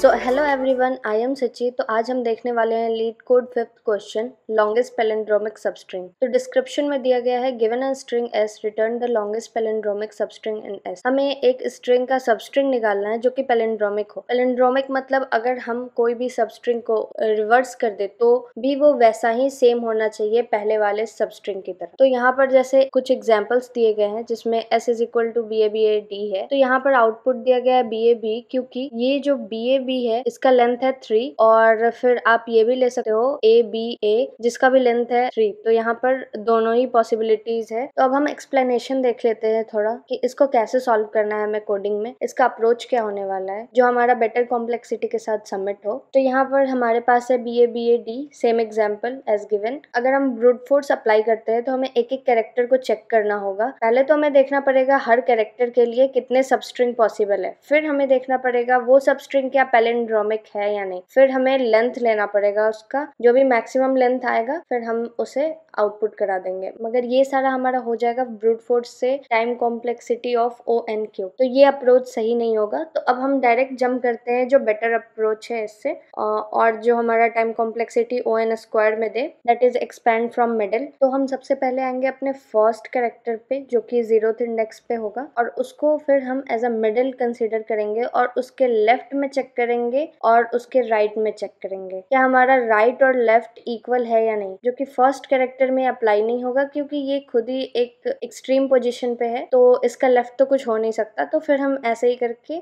so hello everyone I am Sachi तो आज हम देखने वाले हैं LeetCode fifth question longest palindromic substring तो डिस्क्रिप्शन में दिया गया है given a string S return the longest palindromic substring in S हमें एक स्ट्रिंग का सबस्ट्रिंग निकालना है जो कि पेलेंड्रोमिक हो पेलेंड्रोमिक मतलब अगर हम कोई भी सबस्ट्रिंग को रिवर्स uh, कर दे तो भी वो वैसा ही सेम होना चाहिए पहले वाले सबस्ट्रिंग की तरह तो यहाँ पर जैसे कुछ एग्जाम्पल्स दिए गए हैं जिसमें S is equal to B A B A D है तो यहाँ पर आउटपुट दिया गया है बी ए बी क्योंकि ये जो बी ए बी भी है इसका लेंथ है थ्री और फिर आप ये भी ले सकते हो ए बी ए जिसका भी लेंथ है थ्री तो यहाँ पर दोनों ही पॉसिबिलिटीज है तो अब हम एक्सप्लेनेशन देख लेते हैं थोड़ा कि इसको कैसे सॉल्व करना है हमें कोडिंग में इसका अप्रोच क्या होने वाला है जो हमारा बेटर कॉम्प्लेक्सिटी के साथ सबमिट हो तो यहाँ पर हमारे पास है B A B A D same example as given अगर हम ब्रूट फोर्स अप्लाई करते हैं तो हमें एक एक कैरेक्टर को चेक करना होगा पहले तो हमें देखना पड़ेगा हर कैरेक्टर के लिए कितने सबस्ट्रिंग पॉसिबल है फिर हमें देखना पड़ेगा वो सबस्ट्रिंग क्या पैलेंड्रोमिक है या नहीं फिर हमें लेंथ लेना पड़ेगा उसका जो भी मैक्सिमम लेंथ आएगा फिर हम उसे आउटपुट करा देंगे मगर ये सारा हमारा हो जाएगा ब्रूट फोर्स से time complexity of O N cube तो ये अप्रोच सही नहीं होगा तो अब हम डायरेक्ट जम करते हैं जो बेटर अप्रोच है इससे और जो हमारा time complexity O N square में दे that is expand from middle तो हम सबसे पहले आएंगे अपने फर्स्ट करेक्टर पे जो कि जीरो इंडेक्स पे होगा और उसको फिर हम एज अ मिडिल कंसिडर करेंगे और उसके लेफ्ट में चेक करेंगे करेंगे और उसके राइट में चेक करेंगे क्या हमारा राइट और लेफ्ट इक्वल है या नहीं जो कि फर्स्ट कैरेक्टर में अप्लाई नहीं होगा क्योंकि ये खुद ही एक एक्सट्रीम पोजिशन पे है तो इसका लेफ्ट तो कुछ हो नहीं सकता तो फिर हम ऐसे ही करके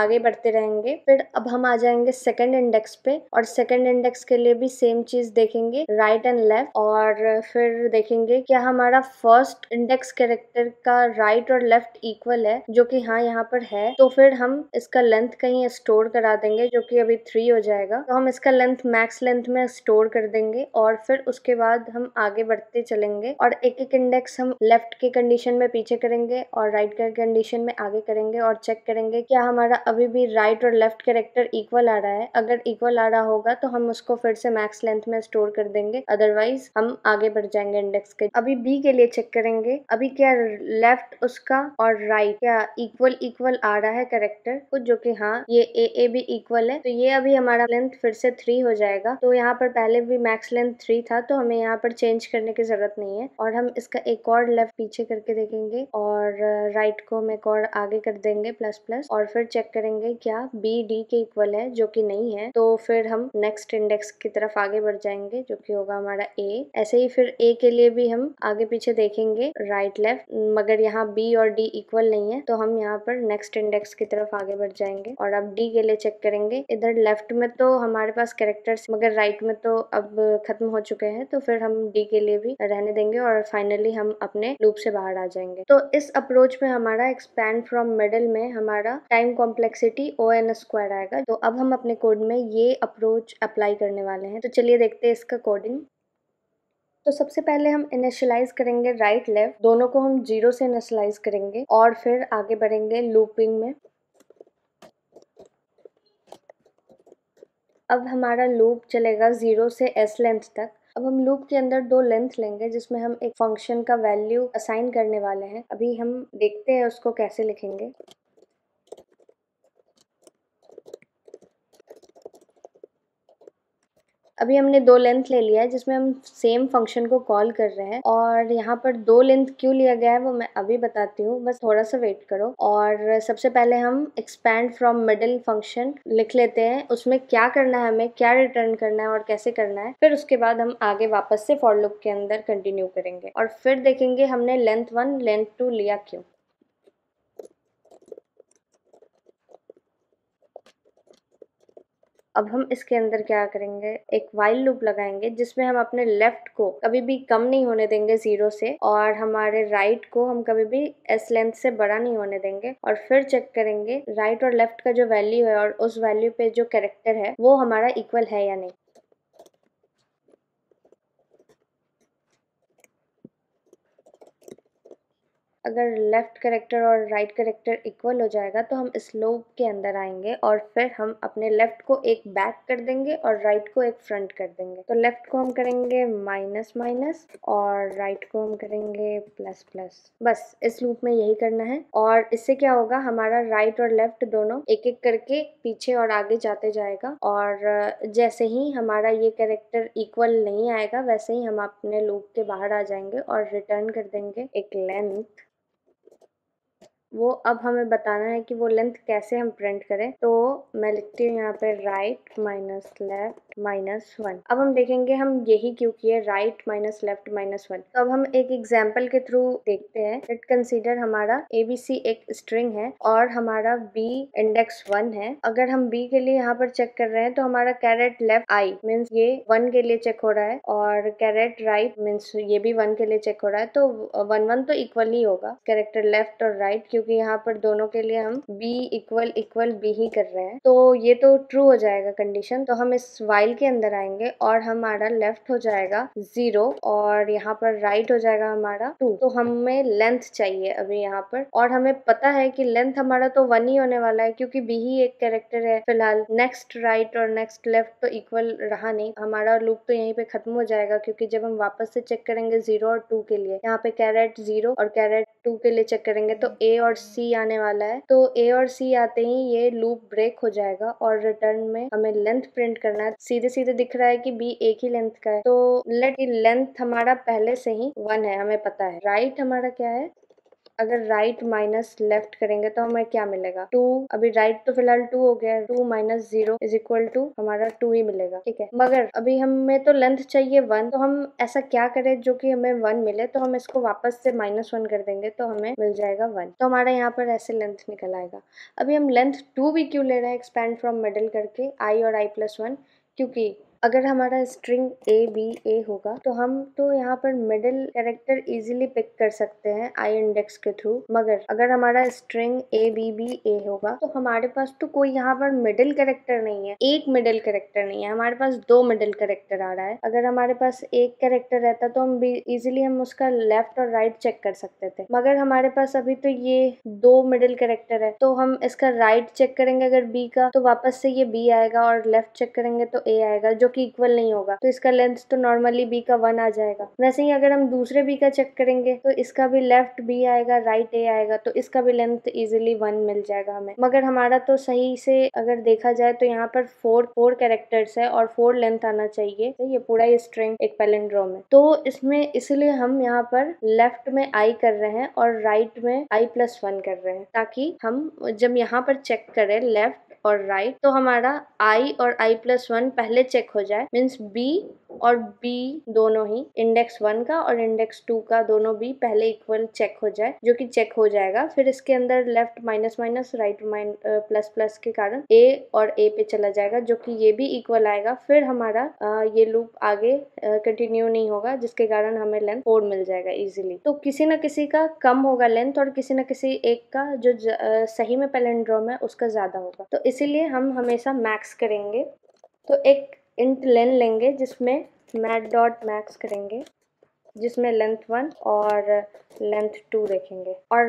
आगे बढ़ते रहेंगे फिर अब हम आ जाएंगे सेकेंड इंडेक्स पे और सेकेंड इंडेक्स के लिए भी सेम चीज देखेंगे राइट एंड लेफ्ट और फिर देखेंगे क्या हमारा फर्स्ट इंडेक्स कैरेक्टर का राइट और लेफ्ट इक्वल है जो कि हाँ यहाँ पर है तो फिर हम इसका लेंथ कहीं स्टोर करा देंगे देंगे जो कि अभी थ्री हो जाएगा तो हम इसका लेंथ मैक्स लेंथ में स्टोर कर देंगे और फिर उसके बाद हम आगे बढ़ते चलेंगे और एक एक इंडेक्स हम लेफ्ट के कंडीशन में पीछे करेंगे और राइट के कंडीशन में आगे करेंगे और चेक करेंगे क्या हमारा अभी भी राइट और लेफ्ट कैरेक्टर इक्वल आ रहा है अगर इक्वल आ रहा होगा तो हम उसको फिर से मैक्स लेंथ में स्टोर कर देंगे अदरवाइज हम आगे बढ़ जाएंगे इंडेक्स के अभी बी के लिए चेक करेंगे अभी क्या लेफ्ट उसका और राइट क्या इक्वल इक्वल आ रहा है कैरेक्टर कुछ जो कि हाँ ये ए ए बी इक्वल है तो ये अभी हमारा लेंथ फिर से थ्री हो जाएगा तो यहाँ पर पहले भी मैक्स लेंथ थ्री था तो हमें यहाँ पर चेंज करने की जरूरत नहीं है और हम इसका एक और लेफ्ट पीछे करके देखेंगे और राइट को हम एक और आगे कर देंगे प्लस प्लस और फिर चेक करेंगे क्या बी डी के इक्वल है जो की नहीं है तो फिर हम नेक्स्ट इंडेक्स की तरफ आगे बढ़ जाएंगे जो की होगा हमारा ए ऐसे ही फिर ए के लिए भी हम आगे पीछे देखेंगे राइट लेफ्ट मगर यहाँ बी और डी इक्वल नहीं है तो हम यहाँ पर नेक्स्ट इंडेक्स की तरफ आगे बढ़ जाएंगे और अब डी के लिए चेक चेक करेंगे इधर लेफ्ट में तो हमारे पास कैरेक्टर्स मगर राइट में तो अब खत्म हो चुके हैं तो फिर हम डी के लिए भी रहने देंगे और फाइनली हम अपने लूप से बाहर आ जाएंगे तो इस अप्रोच में हमारा एक्सपैंड फ्रॉम मिडल में हमारा time complexity O N square आएगा तो अब हम अपने कोड में ये अप्रोच अप्लाई करने वाले हैं तो चलिए देखते हैं इसका कोडिंग तो सबसे पहले हम इनिशियलाइज करेंगे राइट right, लेफ्ट दोनों को हम जीरो से इनिशियलाइज करेंगे और फिर आगे बढ़ेंगे लूपिंग में अब हमारा लूप चलेगा ज़ीरो से एस लेंथ तक अब हम लूप के अंदर दो लेंथ लेंगे जिसमें हम एक फंक्शन का वैल्यू असाइन करने वाले हैं अभी हम देखते हैं उसको कैसे लिखेंगे अभी हमने दो लेंथ ले लिया है जिसमें हम सेम फंक्शन को कॉल कर रहे हैं और यहाँ पर दो लेंथ क्यों लिया गया है वो मैं अभी बताती हूँ बस थोड़ा सा वेट करो और सबसे पहले हम एक्सपैंड फ्रॉम मिडल फंक्शन लिख लेते हैं उसमें क्या करना है हमें क्या रिटर्न करना है और कैसे करना है फिर उसके बाद हम आगे वापस से फॉर लुक के अंदर कंटिन्यू करेंगे और फिर देखेंगे हमने लेंथ वन लेंथ टू लिया क्यों अब हम इसके अंदर क्या करेंगे एक वाइल लूप लगाएंगे जिसमें हम अपने लेफ्ट को कभी भी कम नहीं होने देंगे जीरो से और हमारे राइट को हम कभी भी एस लेंथ से बड़ा नहीं होने देंगे और फिर चेक करेंगे राइट और लेफ्ट का जो वैल्यू है और उस वैल्यू पे जो कैरेक्टर है वो हमारा इक्वल है या नहीं अगर लेफ़्ट करेक्टर और राइट करेक्टर इक्वल हो जाएगा तो हम स्लोप के अंदर आएंगे और फिर हम अपने लेफ़्ट को एक बैक कर देंगे और राइट को एक फ्रंट कर देंगे तो लेफ़्ट को हम करेंगे माइनस माइनस और राइट को हम करेंगे प्लस प्लस बस इस लूप में यही करना है और इससे क्या होगा हमारा राइट और लेफ़्ट दोनों एक एक करके पीछे और आगे जाते जाएगा और जैसे ही हमारा ये करेक्टर इक्वल नहीं आएगा वैसे ही हम अपने लूप के बाहर आ जाएंगे और रिटर्न कर देंगे एक लेंथ वो अब हमें बताना है कि वो लेंथ कैसे हम प्रिंट करें तो मैं लिखती हूँ यहाँ पे right minus left minus one अब हम देखेंगे हम यही क्यों किए right minus left minus one तो अब हम एक एग्जाम्पल के थ्रू देखते हैं लेट कंसीडर हमारा ए बी सी एक स्ट्रिंग है और हमारा बी इंडेक्स वन है अगर हम बी के लिए यहाँ पर चेक कर रहे हैं तो हमारा कैरेट लेफ्ट आई मीन्स ये वन के लिए चेक हो रहा है और कैरेट राइट मीन्स ये भी वन के लिए चेक हो रहा है तो वन वन तो इक्वली होगा कैरेक्टर लेफ्ट और राइट right, क्योंकि यहाँ पर दोनों के लिए हम बी इक्वल इक्वल बी ही कर रहे हैं तो ये तो ट्रू हो जाएगा कंडीशन तो हम इस वाइल के अंदर आएंगे और हमारा लेफ्ट हो जाएगा जीरो और यहाँ पर राइट हो जाएगा हमारा टू तो हमें लेंथ चाहिए अभी यहाँ पर और हमें पता है कि लेंथ हमारा तो वन ही होने वाला है क्योंकि बी ही एक कैरेक्टर है फिलहाल नेक्स्ट राइट और नेक्स्ट लेफ्ट तो इक्वल रहा नहीं हमारा लूप तो यहीं पे खत्म हो जाएगा क्योंकि जब हम वापस से चेक करेंगे जीरो और टू के लिए यहाँ पे कैरेट जीरो और कैरेट टू के लिए चेक करेंगे तो ए और और सी आने वाला है तो ए और सी आते ही ये लूप ब्रेक हो जाएगा और रिटर्न में हमें लेंथ प्रिंट करना है सीधे सीधे दिख रहा है कि बी एक ही लेंथ का है तो लेट लेंथ हमारा पहले से ही वन है हमें पता है राइट right हमारा क्या है अगर राइट माइनस लेफ्ट करेंगे तो हमें क्या मिलेगा टू अभी राइट तो फिलहाल टू हो गया two minus zero is equal to हमारा टू ही मिलेगा ठीक है मगर अभी हमें तो लेंथ चाहिए वन तो हम ऐसा क्या करें जो कि हमें वन मिले तो हम इसको वापस से माइनस वन कर देंगे तो हमें मिल जाएगा वन तो हमारा यहाँ पर ऐसे लेंथ निकल आएगा अभी हम लेंथ टू भी क्यों ले रहे हैं एक्सपैंड फ्रॉम मिडल करके आई और आई प्लस वन क्योंकि अगर हमारा स्ट्रिंग ए बी ए होगा तो हम तो यहाँ पर मिडिल कैरेक्टर इजीली पिक कर सकते हैं आई इंडेक्स के थ्रू मगर अगर हमारा string A B B A होगा तो हमारे पास तो कोई यहाँ पर मिडिल कैरेक्टर नहीं है एक मिडिल कैरेक्टर नहीं है हमारे पास दो मिडिल कैरेक्टर आ रहा है अगर हमारे पास एक कैरेक्टर रहता तो हम इजिली हम उसका लेफ्ट और राइट चेक कर सकते थे मगर हमारे पास अभी तो ये दो मिडिल कैरेक्टर है तो हम इसका राइट चेक करेंगे अगर बी का तो वापस से ये बी आएगा और लेफ्ट चेक करेंगे तो ए आएगा जो कि इक्वल नहीं होगा तो इसका लेंथ तो नॉर्मली बी का वन आ जाएगा वैसे ही अगर हम दूसरे बी का चेक करेंगे तो इसका भी लेफ्ट बी आएगा राइट ए आएगा तो इसका भी लेंथ इजिली वन मिल जाएगा हमें मगर हमारा तो सही से अगर देखा जाए तो यहाँ पर फोर फोर कैरेक्टर्स है और फोर लेंथ आना चाहिए तो ये पूरा स्ट्रिंग एक पैलेंड्रोम है तो इसमें इसलिए हम यहाँ पर लेफ्ट में आई कर रहे हैं और राइट में आई प्लस वन कर रहे हैं ताकि हम जब यहाँ पर चेक करें लेफ्ट और राइट तो हमारा आई और आई प्लस वन पहले चेक हो जाए मीन्स बी और बी दोनों ही इंडेक्स वन का और इंडेक्स टू का दोनों भी पहले इक्वल चेक हो जाए जो कि चेक हो जाएगा फिर इसके अंदर left minus minus right plus plus के कारण ए और ए पे चला जाएगा जो कि ये भी इक्वल आएगा फिर हमारा आ, ये लूप आगे कंटिन्यू नहीं होगा जिसके कारण हमें लेंथ फोर मिल जाएगा इजिली तो किसी ना किसी का कम होगा लेंथ और किसी ना किसी एक का जो ज, आ, सही में पेलेंड्रोम है उसका ज़्यादा होगा तो इसीलिए हम हमेशा मैक्स करेंगे तो एक इंट लेन लेंगे जिसमें मैट डॉट मैक्स करेंगे जिसमें लेंथ वन और लेंथ टू देखेंगे और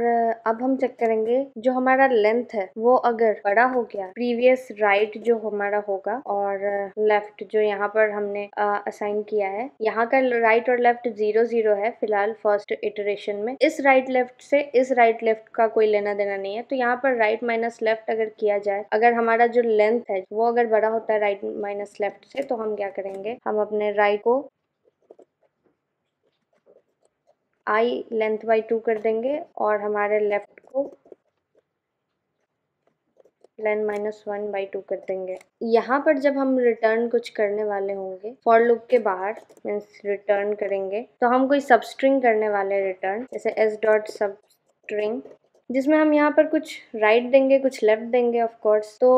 अब हम चेक करेंगे जो हमारा लेंथ है वो अगर बड़ा हो गया प्रीवियस राइट right जो हमारा होगा और लेफ्ट जो यहाँ पर हमने असाइन किया है यहाँ का राइट right और लेफ्ट जीरो जीरो है फिलहाल फर्स्ट इटरेशन में इस राइट right लेफ्ट से इस राइट right लेफ्ट का कोई लेना देना नहीं है तो यहाँ पर राइट माइनस लेफ्ट अगर किया जाए अगर हमारा जो लेंथ है वो अगर बड़ा होता है राइट माइनस लेफ्ट से तो हम क्या करेंगे हम अपने राइट को आई लेंथ बाई टू कर देंगे और हमारे लेफ़्ट को length minus one by two कर देंगे यहाँ पर जब हम रिटर्न कुछ करने वाले होंगे फॉर लुक के बाहर मीन्स रिटर्न करेंगे तो हम कोई सबस्ट्रिंग करने वाले रिटर्न जैसे एस डॉट स्ट्रिंग जिसमें हम यहाँ पर कुछ राइट right देंगे कुछ लेफ्ट देंगे ऑफ कोर्स तो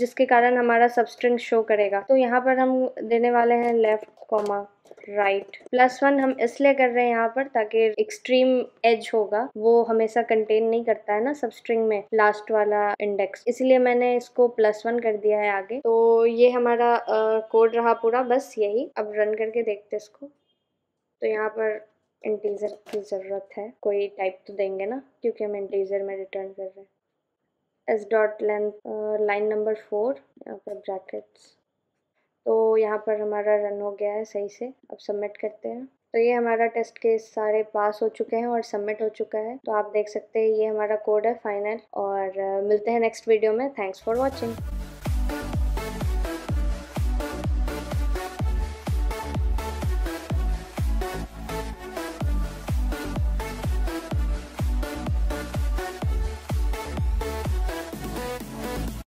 जिसके कारण हमारा सबस्ट्रिंग शो करेगा तो यहाँ पर हम देने वाले हैं left comma right plus one हम इसलिए कर रहे हैं यहाँ पर ताकि एक्सट्रीम एज होगा वो हमेशा कंटेन नहीं करता है ना सब स्ट्रिंग में लास्ट वाला इंडेक्स इसलिए मैंने इसको प्लस वन कर दिया है आगे तो ये हमारा कोड रहा पूरा बस यही अब रन करके देखते इसको तो यहाँ पर इंटीजर की ज़रूरत है कोई टाइप तो देंगे ना क्योंकि हम इंटीजर में रिटर्न कर रहे हैं S dot length line number four यहाँ पर ब्रैकेट्स तो यहाँ पर हमारा रन हो गया है सही से अब सबमिट करते हैं तो ये हमारा टेस्ट केस सारे पास हो चुके हैं और सबमिट हो चुका है तो आप देख सकते हैं ये हमारा कोड है फाइनल और मिलते हैं नेक्स्ट वीडियो में थैंक्स फॉर वॉचिंग